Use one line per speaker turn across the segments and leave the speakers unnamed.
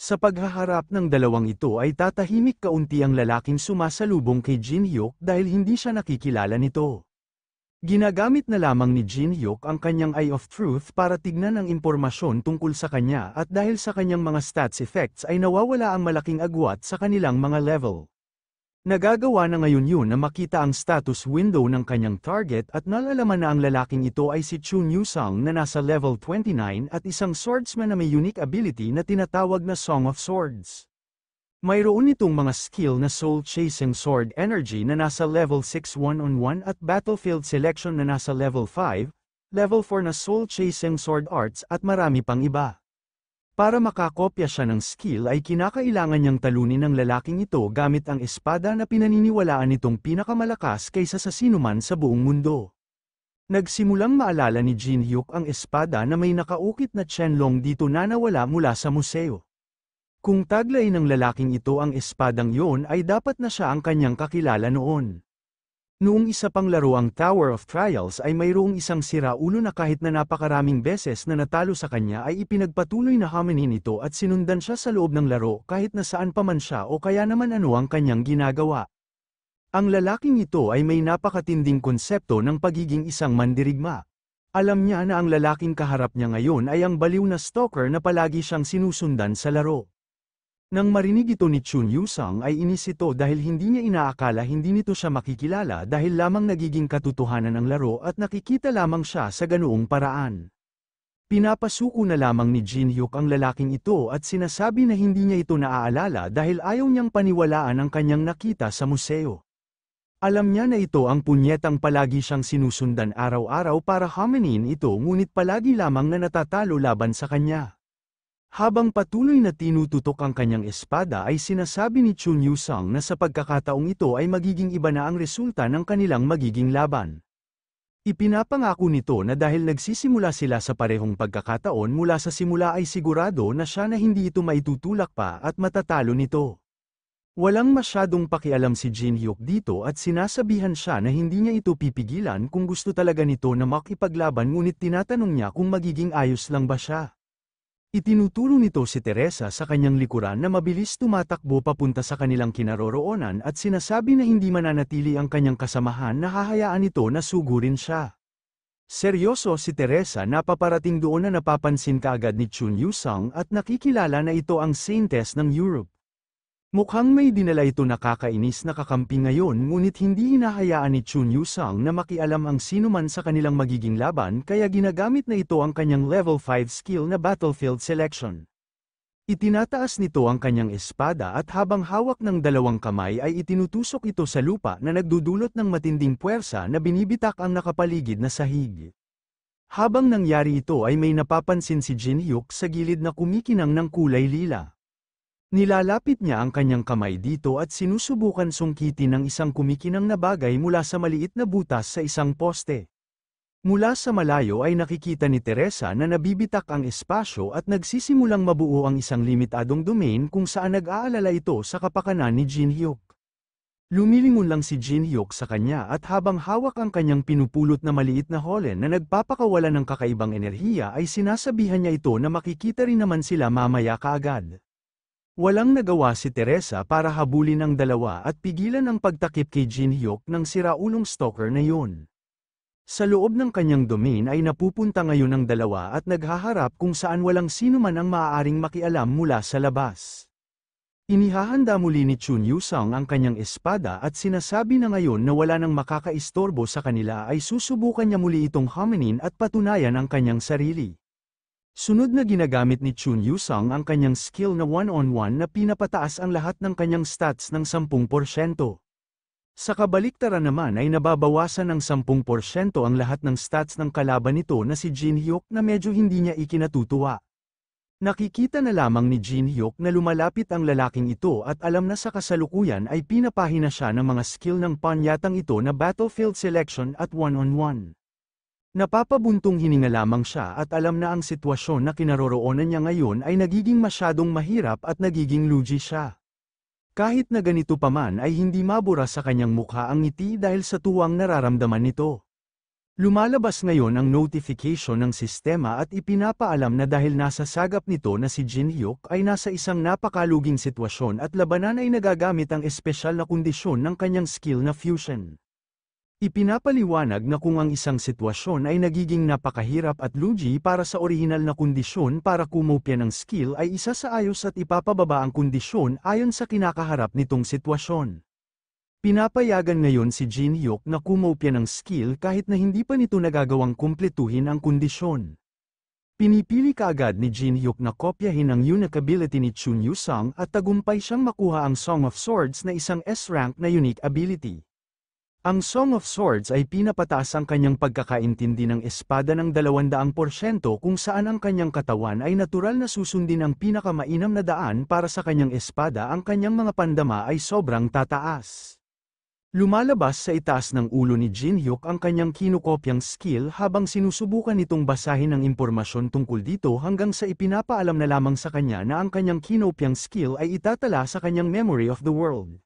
Sa paghaharap ng dalawang ito ay tatahimik kaunti ang lalaking sumasalubong kay Jin Hyuk dahil hindi siya nakikilala nito. Ginagamit na lamang ni Jin Hyuk ang kanyang Eye of Truth para tignan ang impormasyon tungkol sa kanya at dahil sa kanyang mga stats effects ay nawawala ang malaking agwat sa kanilang mga level. Nagagawa na ngayon yun na makita ang status window ng kanyang target at nalalaman na ang lalaking ito ay si Chun Yusang na nasa level 29 at isang swordsman na may unique ability na tinatawag na Song of Swords. Mayroon itong mga skill na Soul Chasing Sword Energy na nasa level 6 1-on-1 at Battlefield Selection na nasa level 5, level 4 na Soul Chasing Sword Arts at marami pang iba. Para makakopya siya ng skill ay kinakailangan niyang talunin ang lalaking ito gamit ang espada na pinaniniwalaan nitong pinakamalakas kaysa sa sinuman sa buong mundo. Nagsimulang maalala ni Jin Hyuk ang espada na may nakaukit na Chenlong dito na nawala mula sa museo. Kung taglay ng lalaking ito ang espadang yon ay dapat na siya ang kanyang kakilala noon. Noong isa pang laro ang Tower of Trials ay mayroong isang siraulo na kahit na napakaraming beses na natalo sa kanya ay ipinagpatuloy na hamanin ito at sinundan siya sa loob ng laro kahit na saan pa man siya o kaya naman ano ang kanyang ginagawa. Ang lalaking ito ay may napakatinding konsepto ng pagiging isang mandirigma. Alam niya na ang lalaking kaharap niya ngayon ay ang baliw na stalker na palagi siyang sinusundan sa laro. Nang marinig ito ni Chun Yusang ay inis ito dahil hindi niya inaakala hindi nito siya makikilala dahil lamang nagiging katotohanan ang laro at nakikita lamang siya sa ganoong paraan. Pinapasuko na lamang ni Jin Hyuk ang lalaking ito at sinasabi na hindi niya ito naaalala dahil ayaw niyang paniwalaan ang kanyang nakita sa museo. Alam niya na ito ang punyetang palagi siyang sinusundan araw-araw para haminin ito ngunit palagi lamang na natatalo laban sa kanya. Habang patuloy na tinututok ang kanyang espada ay sinasabi ni Chun Yusang na sa pagkakataong ito ay magiging iba na ang resulta ng kanilang magiging laban. Ipinapangako nito na dahil nagsisimula sila sa parehong pagkakataon mula sa simula ay sigurado na siya na hindi ito maitutulak pa at matatalo nito. Walang masyadong pakialam si Jin Hyuk dito at sinasabihan siya na hindi niya ito pipigilan kung gusto talaga nito na makipaglaban ngunit tinatanong niya kung magiging ayos lang ba siya. Itinuturo nito si Teresa sa kanyang likuran na mabilis tumatakbo papunta sa kanilang kinaroroonan at sinasabi na hindi mananatili ang kanyang kasamahan na hahayaan ito na sugurin siya. Seryoso si Teresa na paparating doon na napapansin kaagad ni Chun Yusang at nakikilala na ito ang saintess ng Europe. Mukhang may dinala ito nakakainis na kakampi ngayon ngunit hindi hinahayaan ni Chun Yusang na makialam ang sino man sa kanilang magiging laban kaya ginagamit na ito ang kanyang level 5 skill na battlefield selection. Itinataas nito ang kanyang espada at habang hawak ng dalawang kamay ay itinutusok ito sa lupa na nagdudulot ng matinding puwersa na binibitak ang nakapaligid na sahig. Habang nangyari ito ay may napapansin si Jin Hyuk sa gilid na kumikinang ng kulay lila. Nilalapit niya ang kanyang kamay dito at sinusubukan sungkitin ang isang kumikinang na bagay mula sa maliit na butas sa isang poste. Mula sa malayo ay nakikita ni Teresa na nabibitak ang espasyo at nagsisimulang mabuo ang isang limitadong domain kung saan nag-aalala ito sa kapakanan ni Jin Hyuk. Lumilingon lang si Jin Hyuk sa kanya at habang hawak ang kanyang pinupulot na maliit na holen na nagpapakawala ng kakaibang enerhiya ay sinasabihan niya ito na makikita rin naman sila mamaya kaagad. Walang nagawa si Teresa para habulin ang dalawa at pigilan ang pagtakip kay Jin Hyuk ng siraulong stalker na yun. Sa loob ng kanyang domain ay napupunta ngayon ang dalawa at naghaharap kung saan walang sino man ang maaaring makialam mula sa labas. Inihahanda muli ni Chun Yusang ang kanyang espada at sinasabi na ngayon na wala nang makakaistorbo sa kanila ay susubukan niya muli itong hominin at patunayan ang kanyang sarili. Sunod na ginagamit ni Chun Yusang ang kanyang skill na one-on-one na pinapataas ang lahat ng kanyang stats ng 10%. Sa kabaliktaran naman ay nababawasan ng 10% ang lahat ng stats ng kalaban nito na si Jin Hyuk na medyo hindi niya ikinatutuwa. Nakikita na lamang ni Jin Hyuk na lumalapit ang lalaking ito at alam na sa kasalukuyan ay pinapahina siya ng mga skill ng panyatang ito na battlefield selection at one-on-one. -on -one. Napapabuntong hininga lamang siya at alam na ang sitwasyon na kinaroroonan niya ngayon ay nagiging masyadong mahirap at nagiging luji siya. Kahit na ganito pa man ay hindi mabura sa kanyang mukha ang ngiti dahil sa tuwang nararamdaman nito. Lumalabas ngayon ang notification ng sistema at ipinapaalam na dahil nasa sagap nito na si Jin Hyuk ay nasa isang napakaluging sitwasyon at labanan ay nagagamit ang espesyal na kondisyon ng kanyang skill na fusion. Ipinapaliwanag na kung ang isang sitwasyon ay nagiging napakahirap at luji para sa orihinal na kondisyon para kumopya ng skill ay isa sa ayos at ipapababa ang kondisyon ayon sa kinakaharap nitong sitwasyon. Pinapayagan ngayon si Jin Hyuk na kumopya ng skill kahit na hindi pa nito nagagawang kumpletuhin ang kondisyon. Pinipili kaagad ni Jin Hyuk na kopyahin ang unique ability ni Chun Yusang at tagumpay siyang makuha ang Song of Swords na isang S-rank na unique ability. Ang Song of Swords ay pinapataas ang kanyang pagkakaintindi ng espada ng 200% kung saan ang kanyang katawan ay natural na susundin ang pinakamainam na daan para sa kanyang espada ang kanyang mga pandama ay sobrang tataas. Lumalabas sa itaas ng ulo ni Jin Hyuk ang kanyang kinukopyang skill habang sinusubukan nitong basahin ang impormasyon tungkol dito hanggang sa ipinapaalam na lamang sa kanya na ang kanyang kinopyang skill ay itatala sa kanyang memory of the world.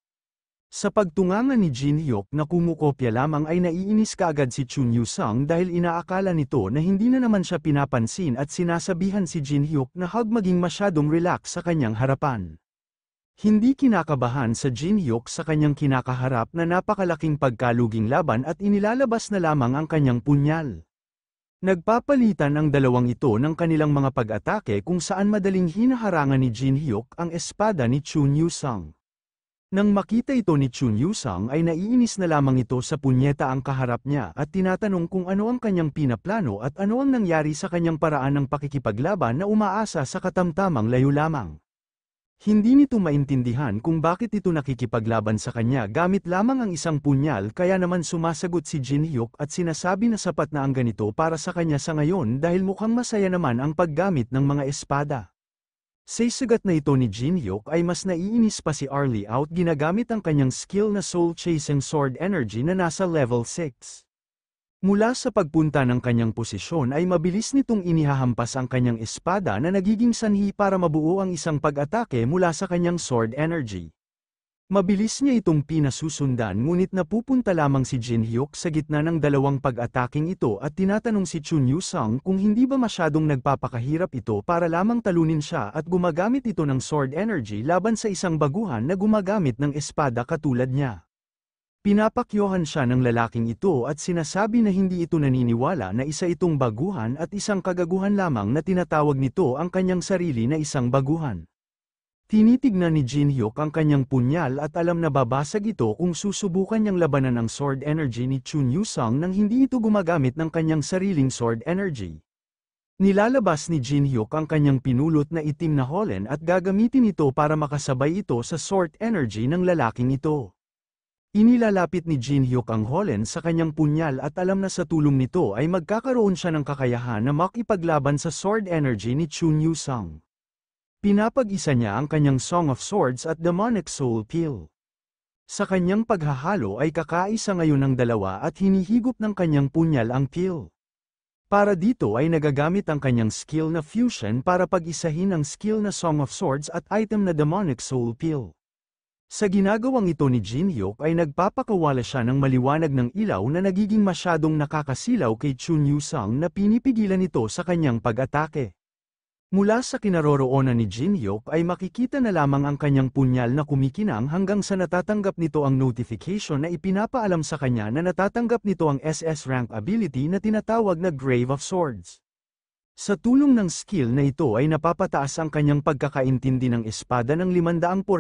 Sa pagtunganga ni Jin Hyuk na kumukopya lamang ay naiinis kaagad si Chun Yu-sang dahil inaakala nito na hindi na naman siya pinapansin at sinasabihan si Jin Hyuk na hug maging masyadong relax sa kanyang harapan. Hindi kinakabahan sa Jin Hyuk sa kanyang kinakaharap na napakalaking pagkaluging laban at inilalabas na lamang ang kanyang punyal. Nagpapalitan ang dalawang ito ng kanilang mga pag-atake kung saan madaling hinaharangan ni Jin Hyuk ang espada ni Chun Yu-sang. Nang makita ito ni Chun Yusang ay naiinis na lamang ito sa punyeta ang kaharap niya at tinatanong kung ano ang kanyang pinaplano at ano ang nangyari sa kanyang paraan ng pakikipaglaban na umaasa sa katamtamang layo lamang. Hindi nito maintindihan kung bakit ito nakikipaglaban sa kanya gamit lamang ang isang punyal kaya naman sumasagot si Jin Hyuk at sinasabi na sapat na ang ganito para sa kanya sa ngayon dahil mukhang masaya naman ang paggamit ng mga espada. Sa sugat na ito ni Jin Hyuk ay mas naiinis pa si Arlie out ginagamit ang kanyang skill na Soul Chasing Sword Energy na nasa level 6. Mula sa pagpunta ng kanyang posisyon ay mabilis nitong inihahampas ang kanyang espada na nagiging sanhi para mabuo ang isang pag-atake mula sa kanyang sword energy. Mabilis niya itong pinasusundan ngunit napupunta lamang si Jin Hyuk sa gitna ng dalawang pag-ataking ito at tinatanong si Chun Yu Sang kung hindi ba masyadong nagpapakahirap ito para lamang talunin siya at gumagamit ito ng sword energy laban sa isang baguhan na gumagamit ng espada katulad niya. Pinapakyohan siya ng lalaking ito at sinasabi na hindi ito naniniwala na isa itong baguhan at isang kagaguhan lamang na tinatawag nito ang kanyang sarili na isang baguhan. Tinitignan ni Jin Hyuk ang kanyang punyal at alam na babasag ito kung susubukan niyang labanan ang sword energy ni Chun Yusang nang hindi ito gumagamit ng kanyang sariling sword energy. Nilalabas ni Jin Hyuk ang kanyang pinulot na itim na holen at gagamitin ito para makasabay ito sa sword energy ng lalaking ito. Inilalapit ni Jin Hyuk ang holen sa kanyang punyal at alam na sa tulong nito ay magkakaroon siya ng kakayahan na makipaglaban sa sword energy ni Chun Yusang. Pinapag-isa niya ang kanyang Song of Swords at Demonic Soul Peel. Sa kanyang paghahalo ay kakaisa ngayon ng dalawa at hinihigop ng kanyang punyal ang peel. Para dito ay nagagamit ang kanyang skill na fusion para pag-isahin ang skill na Song of Swords at item na Demonic Soul Peel. Sa ginagawang ito ni Jin Jinhyuk ay nagpapakawala siya ng maliwanag ng ilaw na nagiging masyadong nakakasilaw kay Chun Yusang na pinipigilan ito sa kanyang pag-atake. Mula sa kinaroroonan ni Jin Yop ay makikita na lamang ang kanyang punyal na kumikinang hanggang sa natatanggap nito ang notification na ipinapaalam sa kanya na natatanggap nito ang SS rank ability na tinatawag na Grave of Swords. Sa tulong ng skill na ito ay napapataas ang kanyang pagkakaintindi ng espada ng 500%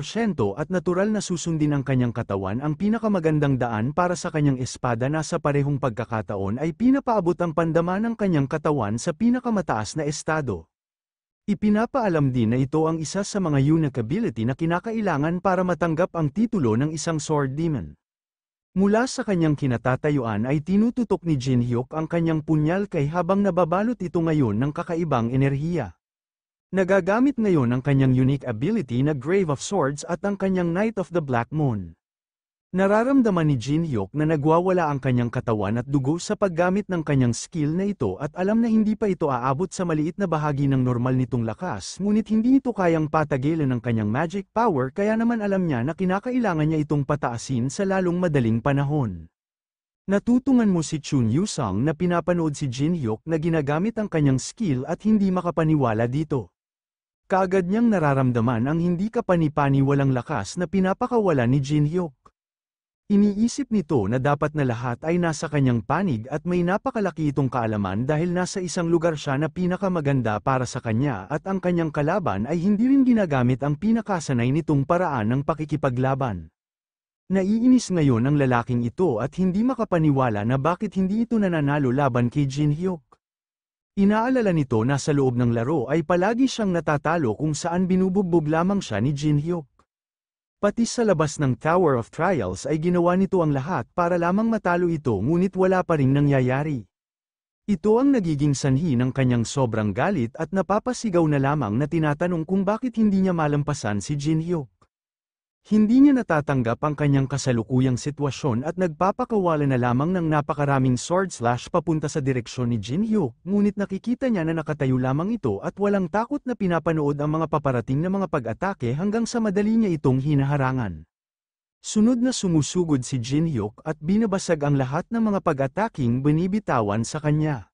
at natural na susundin ang kanyang katawan ang pinakamagandang daan para sa kanyang espada na sa parehong pagkakataon ay pinapaabot ang pandama ng kanyang katawan sa pinakamataas na estado. Ipinapaalam din na ito ang isa sa mga unique ability na kinakailangan para matanggap ang titulo ng isang sword demon. Mula sa kanyang kinatatayuan ay tinututok ni Jin Hyuk ang kanyang punyal kay habang nababalot ito ngayon ng kakaibang enerhiya. Nagagamit ngayon ang kanyang unique ability na Grave of Swords at ang kanyang Knight of the Black Moon. Nararamdaman ni Jin Hyuk na nagwawala ang kanyang katawan at dugo sa paggamit ng kanyang skill na ito at alam na hindi pa ito aabot sa maliit na bahagi ng normal nitong lakas ngunit hindi ito kayang patagilan ng kanyang magic power kaya naman alam niya na kinakailangan niya itong pataasin sa lalong madaling panahon. Natutungan mo si Chun Yusang na pinapanood si Jin Hyuk na ginagamit ang kanyang skill at hindi makapaniwala dito. Kaagad niyang nararamdaman ang hindi kapanipani walang lakas na pinapakawala ni Jin Hyuk. Iniisip nito na dapat na lahat ay nasa kanyang panig at may napakalaki itong kaalaman dahil nasa isang lugar siya na pinakamaganda para sa kanya at ang kanyang kalaban ay hindi rin ginagamit ang pinakasanay nitong paraan ng pakikipaglaban. Naiinis ngayon ang lalaking ito at hindi makapaniwala na bakit hindi ito nananalo laban kay Jin Hyuk. Inaalala nito na sa loob ng laro ay palagi siyang natatalo kung saan binubugbog lamang siya ni Jin Hyuk. Pati sa labas ng Tower of Trials ay ginawa nito ang lahat para lamang matalo ito ngunit wala pa rin nangyayari. Ito ang nagiging sanhi ng kanyang sobrang galit at napapasigaw na lamang na tinatanong kung bakit hindi niya malampasan si Jinhyo. Hindi niya natatanggap ang kanyang kasalukuyang sitwasyon at nagpapakawala na lamang ng napakaraming sword slash papunta sa direksyon ni Jin Hyo, ngunit nakikita niya na nakatayo lamang ito at walang takot na pinapanood ang mga paparating na mga pag-atake hanggang sa madali niya itong hinaharangan. Sunod na sumusugod si Jin Hyuk at binabasag ang lahat ng mga pag-ataking binibitawan sa kanya.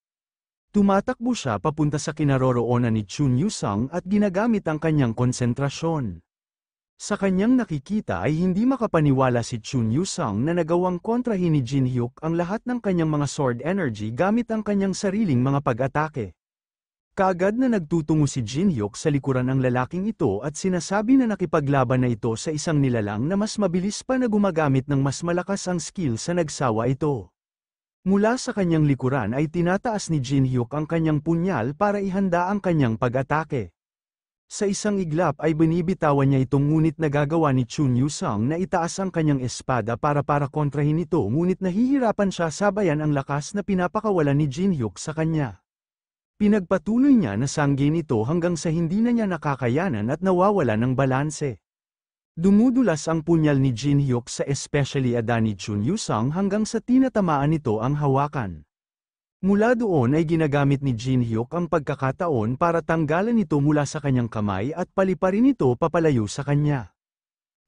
Tumatakbo siya papunta sa kinaroroonan ni Chun Yusang at ginagamit ang kanyang konsentrasyon. Sa kanyang nakikita ay hindi makapaniwala si Chun Yu-sung na nagawang kontrahi ni Jin Hyuk ang lahat ng kanyang mga sword energy gamit ang kanyang sariling mga pag-atake. Kaagad na nagtutungo si Jin Hyuk sa likuran ng lalaking ito at sinasabi na nakipaglaban na ito sa isang nilalang na mas mabilis pa na gumagamit ng mas malakas ang skill sa nagsawa ito. Mula sa kanyang likuran ay tinataas ni Jin Hyuk ang kanyang punyal para ihanda ang kanyang pag-atake. Sa isang iglap ay binibitawan niya itong ngunit nagagawa ni Chun Yusang na itaas ang kanyang espada para para kontrahin ito ngunit nahihirapan siya sabayan ang lakas na pinapakawalan ni Jin Hyuk sa kanya. Pinagpatuloy niya na sanggin ito hanggang sa hindi na niya nakakayanan at nawawala ng balanse. Dumudulas ang punyal ni Jin Hyuk sa especially Adani ni Chun Yusang hanggang sa tinatamaan nito ang hawakan. Mula doon ay ginagamit ni Jin Hyuk ang pagkakataon para tanggalan ito mula sa kanyang kamay at paliparin ito papalayo sa kanya.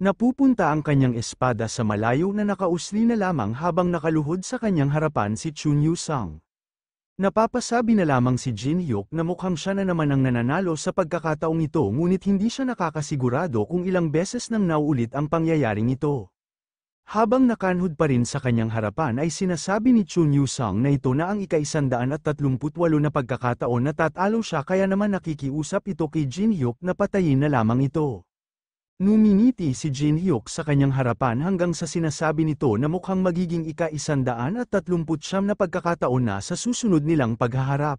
Napupunta ang kanyang espada sa malayo na nakausli na lamang habang nakaluhod sa kanyang harapan si Chun Yu-sang. Napapasabi na lamang si Jin Hyuk na mukhang siya na naman ang nananalo sa pagkakataong ito ngunit hindi siya nakakasigurado kung ilang beses nang nauulit ang pangyayaring ito. Habang nakanhod pa rin sa kanyang harapan ay sinasabi ni Chun Yu-sang na ito na ang ikaisandaan at tatlumputwalo na pagkakataon na tatalo siya kaya naman nakikiusap ito kay Jin Hyuk na patayin na lamang ito. Numiniti si Jin Hyuk sa kanyang harapan hanggang sa sinasabi nito na mukhang magiging ikaisandaan at tatlumputsyam na pagkakataon na sa susunod nilang paghaharap.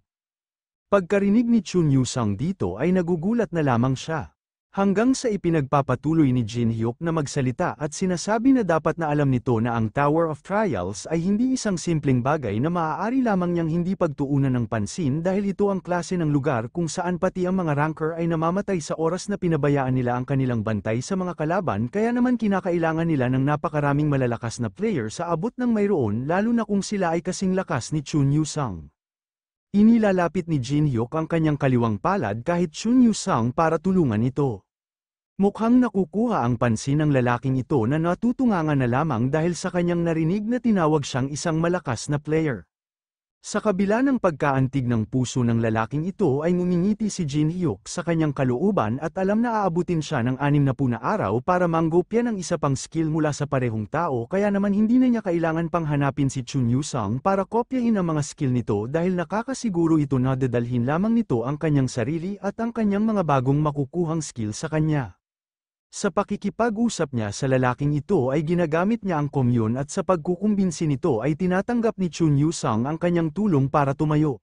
Pagkarinig ni Chun Yu-sang dito ay nagugulat na lamang siya. Hanggang sa ipinagpapatuloy ni Jin Hyuk na magsalita at sinasabi na dapat na alam nito na ang Tower of Trials ay hindi isang simpleng bagay na maaari lamang niyang hindi pagtuunan ng pansin dahil ito ang klase ng lugar kung saan pati ang mga ranker ay namamatay sa oras na pinabayaan nila ang kanilang bantay sa mga kalaban kaya naman kinakailangan nila ng napakaraming malalakas na player sa abot ng mayroon lalo na kung sila ay kasing lakas ni Chun Yu Sang. Inilalapit ni Jin Hyuk ang kanyang kaliwang palad kahit Chun Yu Sang para tulungan ito. Mukhang nakukuha ang pansin ng lalaking ito na natutunganga na lamang dahil sa kanyang narinig na tinawag siyang isang malakas na player. Sa kabila ng pagkaantig ng puso ng lalaking ito ay ngumingiti si Jin Hyuk sa kanyang kalooban at alam na aabutin siya ng anim na puna araw para manggopya ng isa pang skill mula sa parehong tao kaya naman hindi na niya kailangan pang hanapin si Chun Yusang para kopyahin ang mga skill nito dahil nakakasiguro ito na dadalhin lamang nito ang kanyang sarili at ang kanyang mga bagong makukuhang skill sa kanya. Sa pakikipag-usap niya sa lalaking ito ay ginagamit niya ang komyon at sa pagkukumbinsi nito ay tinatanggap ni Chun Yu-sang ang kanyang tulong para tumayo.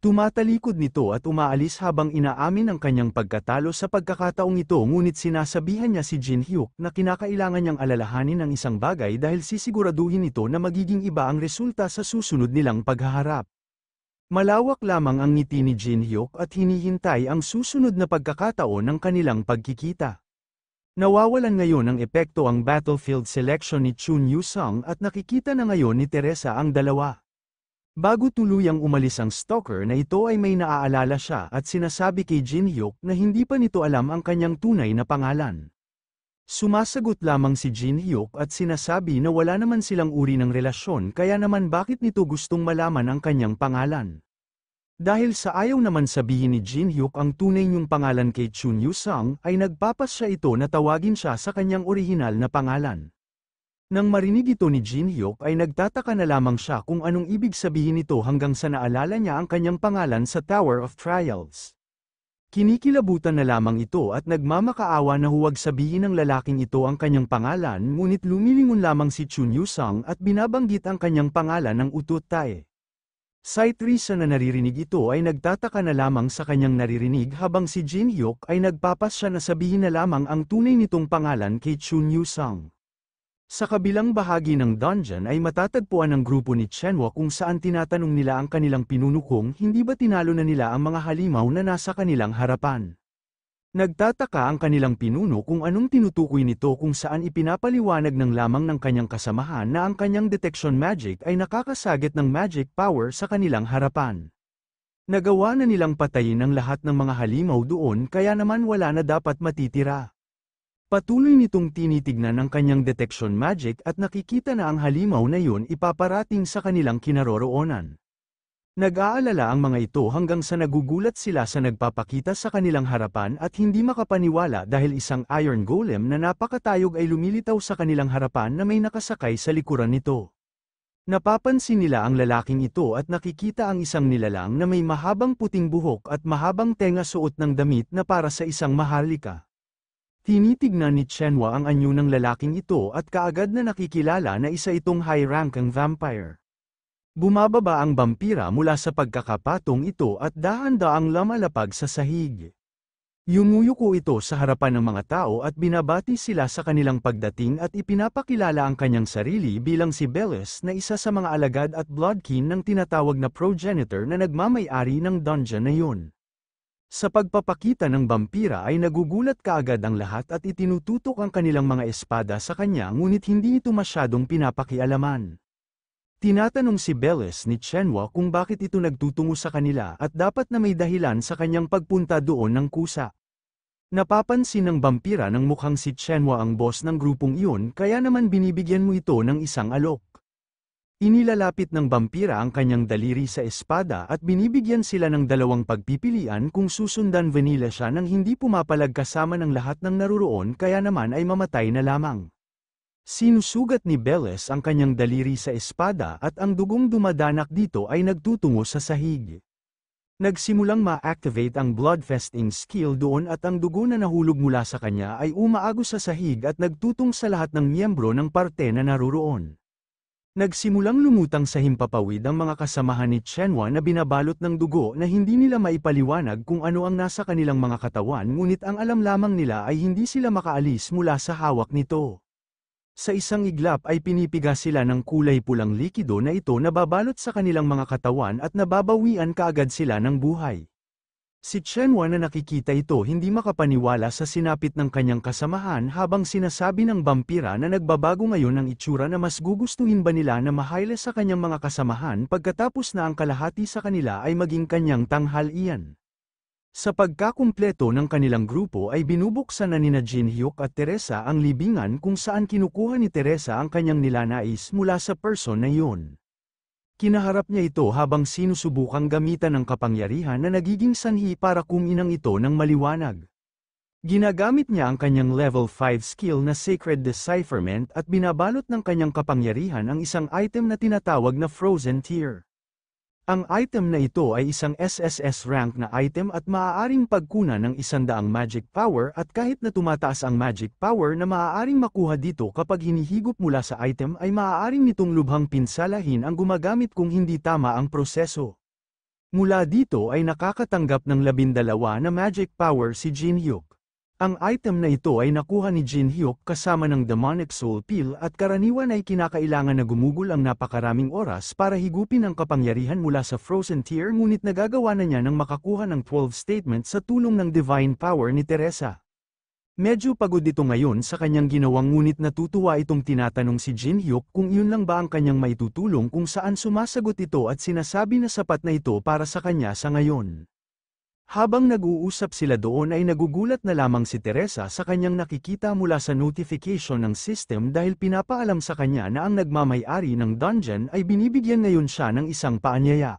Tumatalikod nito at umaalis habang inaamin ang kanyang pagkatalo sa pagkakataong ito ngunit sinasabihan niya si Jin Hyuk na kinakailangan niyang alalahanin ang isang bagay dahil sisiguraduhin ito na magiging iba ang resulta sa susunod nilang paghaharap. Malawak lamang ang ngiti ni Jin Hyuk at hinihintay ang susunod na pagkakataon ng kanilang pagkikita. Nawawalan ngayon ng epekto ang battlefield selection ni Chun Yu-sung at nakikita na ngayon ni Teresa ang dalawa. Bago tuluyang umalis ang stalker na ito ay may naaalala siya at sinasabi kay Jin Hyuk na hindi pa nito alam ang kanyang tunay na pangalan. Sumasagot lamang si Jin Hyuk at sinasabi na wala naman silang uri ng relasyon kaya naman bakit nito gustong malaman ang kanyang pangalan. Dahil sa ayaw naman sabihin ni Jin Hyuk ang tunay niyong pangalan kay Chun Yu Sang ay nagpapas siya ito na tawagin siya sa kanyang orihinal na pangalan. Nang marinig ito ni Jin Hyuk ay nagtataka na lamang siya kung anong ibig sabihin nito hanggang sa naalala niya ang kanyang pangalan sa Tower of Trials. Kinikilabutan na lamang ito at nagmamakaawa na huwag sabihin ng lalaking ito ang kanyang pangalan ngunit lumilingon lamang si Chun Yu Sang at binabanggit ang kanyang pangalan ng utot tae. Sight reason na naririnig ito ay nagtataka na lamang sa kanyang naririnig habang si Jin Hyuk ay nagpapas siya na sabihin na lamang ang tunay nitong pangalan kay Chun Yu Sang. Sa kabilang bahagi ng dungeon ay matatagpuan ng grupo ni Chenwa kung saan tinatanong nila ang kanilang pinunukong hindi ba tinalo na nila ang mga halimaw na nasa kanilang harapan. Nagtataka ang kanilang pinuno kung anong tinutukoy nito kung saan ipinapaliwanag ng lamang ng kanyang kasamahan na ang kanyang detection magic ay nakakasagit ng magic power sa kanilang harapan. Nagawa na nilang patayin ang lahat ng mga halimaw doon kaya naman wala na dapat matitira. Patuloy nitong tinitignan ang kanyang detection magic at nakikita na ang halimaw na yun ipaparating sa kanilang kinaroroonan. Nag-aalala ang mga ito hanggang sa nagugulat sila sa nagpapakita sa kanilang harapan at hindi makapaniwala dahil isang iron golem na napakatayog ay lumilitaw sa kanilang harapan na may nakasakay sa likuran nito. Napapansin nila ang lalaking ito at nakikita ang isang nilalang na may mahabang puting buhok at mahabang tenga suot ng damit na para sa isang maharlika. Tinitignan ni Chenwa ang anyo ng lalaking ito at kaagad na nakikilala na isa itong high ranking vampire. Bumababa ang vampira mula sa pagkakapatong ito at daan daang lamalapag sa sahig. Yumuyuko ito sa harapan ng mga tao at binabati sila sa kanilang pagdating at ipinapakilala ang kanyang sarili bilang si Bellis na isa sa mga alagad at bloodkin ng tinatawag na progenitor na nagmamayari ng dungeon na yun. Sa pagpapakita ng vampira ay nagugulat kaagad ang lahat at itinututok ang kanilang mga espada sa kanya ngunit hindi ito masyadong pinapakialaman. Tinatanong si Beles ni Chenwa kung bakit ito nagtutungo sa kanila at dapat na may dahilan sa kanyang pagpunta doon ng kusa. Napapansin ng vampira ng mukhang si Chenwa ang boss ng grupong iyon kaya naman binibigyan mo ito ng isang alok. Inilalapit ng vampira ang kanyang daliri sa espada at binibigyan sila ng dalawang pagpipilian kung susundan vanilla siya nang hindi pumapalag kasama ng lahat ng naruroon kaya naman ay mamatay na lamang. Sinusugat ni Beles ang kanyang daliri sa espada at ang dugong dumadanak dito ay nagtutungo sa sahig. Nagsimulang ma-activate ang bloodfesting skill doon at ang dugo na nahulog mula sa kanya ay umaago sa sahig at nagtutong sa lahat ng miyembro ng parte na naroroon. Nagsimulang lumutang sa himpapawid ang mga kasamahan ni Chenwa na binabalot ng dugo na hindi nila maipaliwanag kung ano ang nasa kanilang mga katawan ngunit ang alam lamang nila ay hindi sila makaalis mula sa hawak nito. Sa isang iglap ay pinipiga sila ng kulay pulang likido na ito na babalot sa kanilang mga katawan at nababawian kaagad sila ng buhay. Si Chenwa na nakikita ito hindi makapaniwala sa sinapit ng kanyang kasamahan habang sinasabi ng vampira na nagbabago ngayon ng itsura na mas gugustuhin ba nila na mahayla sa kanyang mga kasamahan pagkatapos na ang kalahati sa kanila ay maging kanyang tanghalian. Sa pagkakumpleto ng kanilang grupo ay binubuksan na nina Jin Hyuk at Teresa ang libingan kung saan kinukuha ni Teresa ang kanyang nilanais mula sa person na iyon. Kinaharap niya ito habang sinusubukang gamitan ng kapangyarihan na nagiging sanhi para kuminang ito ng maliwanag. Ginagamit niya ang kanyang level 5 skill na Sacred Decipherment at binabalot ng kanyang kapangyarihan ang isang item na tinatawag na Frozen Tear. Ang item na ito ay isang SSS rank na item at maaaring pagkuna ng isandaang magic power at kahit na tumataas ang magic power na maaaring makuha dito kapag hinihigop mula sa item ay maaaring nitong lubhang pinsalahin ang gumagamit kung hindi tama ang proseso. Mula dito ay nakakatanggap ng labindalawa na magic power si Jin Hyuk. Ang item na ito ay nakuha ni Jin Hyuk kasama ng demonic soul pill at karaniwan ay kinakailangan na gumugol ang napakaraming oras para higupin ang kapangyarihan mula sa frozen tear ngunit nagagawa na niya nang makakuha ng 12 statement sa tulong ng divine power ni Teresa. Medyo pagod ito ngayon sa kanyang ginawang ngunit natutuwa itong tinatanong si Jin Hyuk kung iyon lang ba ang kanyang maitutulong kung saan sumasagot ito at sinasabi na sapat na ito para sa kanya sa ngayon. Habang nag-uusap sila doon ay nagugulat na lamang si Teresa sa kanyang nakikita mula sa notification ng system dahil pinapaalam sa kanya na ang nagmamayari ng dungeon ay binibigyan ngayon siya ng isang paanyaya.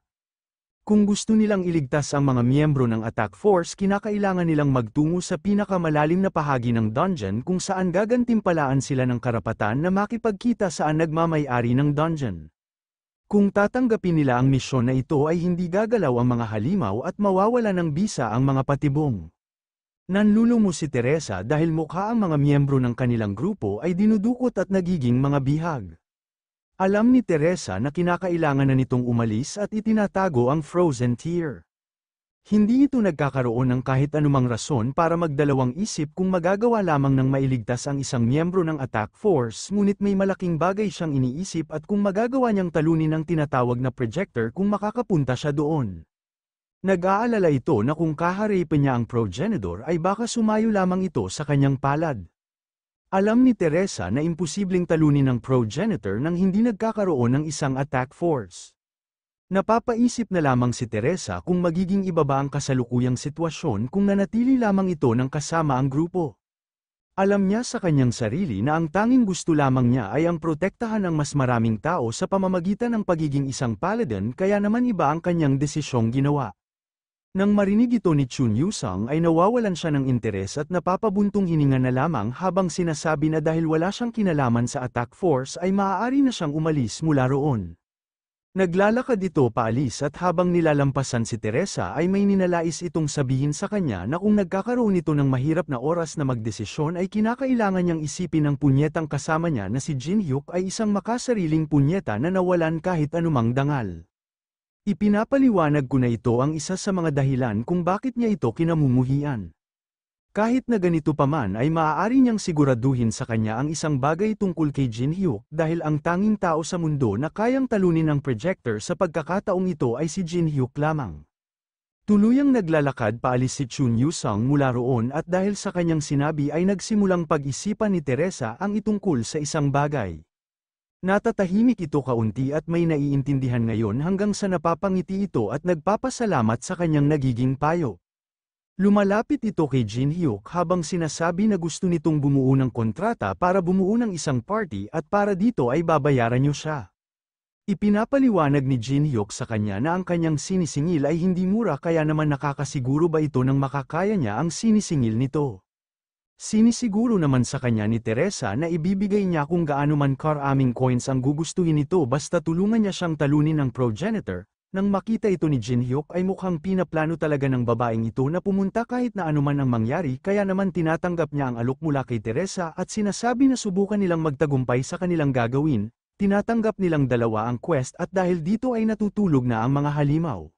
Kung gusto nilang iligtas ang mga miyembro ng attack force kinakailangan nilang magtungo sa pinakamalalim na pahagi ng dungeon kung saan gagantimpalaan sila ng karapatan na makipagkita sa saan nagmamayari ng dungeon. Kung tatanggapin nila ang misyon na ito ay hindi gagalaw ang mga halimaw at mawawala ng bisa ang mga patibong. Nanlulumo si Teresa dahil mukha ang mga miyembro ng kanilang grupo ay dinudukot at nagiging mga bihag. Alam ni Teresa na kinakailangan na nitong umalis at itinatago ang frozen tear. Hindi ito nagkakaroon ng kahit anumang rason para magdalawang isip kung magagawa lamang ng mailigtas ang isang miyembro ng attack force ngunit may malaking bagay siyang iniisip at kung magagawa niyang talunin ang tinatawag na projector kung makakapunta siya doon. Nag-aalala ito na kung kaharapin niya ang progenitor ay baka sumayo lamang ito sa kanyang palad. Alam ni Teresa na imposibleng talunin ng progenitor nang hindi nagkakaroon ng isang attack force. Napapaisip na lamang si Teresa kung magiging ibaba ang kasalukuyang sitwasyon kung nanatili lamang ito ng kasama ang grupo. Alam niya sa kanyang sarili na ang tanging gusto lamang niya ay ang protektahan ng mas maraming tao sa pamamagitan ng pagiging isang paladin kaya naman iba ang kanyang desisyong ginawa. Nang marinig ito ni Chun Yusang ay nawawalan siya ng interes at napapabuntong hininga na lamang habang sinasabi na dahil wala siyang kinalaman sa attack force ay maaari na siyang umalis mula roon. Naglalakad ito paalis at habang nilalampasan si Teresa ay may ninalais itong sabihin sa kanya na kung nagkakaroon ito ng mahirap na oras na magdesisyon ay kinakailangan niyang isipin ang punyetang kasama niya na si Jin Hyuk ay isang makasariling punyeta na nawalan kahit anumang dangal. Ipinapaliwanag ko na ito ang isa sa mga dahilan kung bakit niya ito kinamumuhian. Kahit na ganito paman ay maaari niyang siguraduhin sa kanya ang isang bagay tungkol kay Jin Hyuk dahil ang tanging tao sa mundo na kayang talunin ang projector sa pagkakataong ito ay si Jin Hyuk lamang. Tuluyang naglalakad paalis si Chun Yusang mula roon at dahil sa kanyang sinabi ay nagsimulang pag-isipan ni Teresa ang itungkol sa isang bagay. Natatahimik ito kaunti at may naiintindihan ngayon hanggang sa napapangiti ito at nagpapasalamat sa kanyang nagiging payo. Lumalapit ito kay Jin Hyuk habang sinasabi na gusto nitong bumuo ng kontrata para bumuo ng isang party at para dito ay babayaran niyo siya. Ipinapaliwanag ni Jin Hyuk sa kanya na ang kanyang sinisingil ay hindi mura kaya naman nakakasiguro ba ito ng makakaya niya ang sinisingil nito. Sinisiguro naman sa kanya ni Teresa na ibibigay niya kung gaano man karaming coins ang gugustuhin nito basta tulungan niya siyang talunin ang progenitor, nang makita ito ni Jin Hyuk ay mukhang pinaplano talaga ng babaeng ito na pumunta kahit na anuman ang mangyari kaya naman tinatanggap niya ang alok mula kay Teresa at sinasabi na subukan nilang magtagumpay sa kanilang gagawin, tinatanggap nilang dalawa ang quest at dahil dito ay natutulog na ang mga halimaw.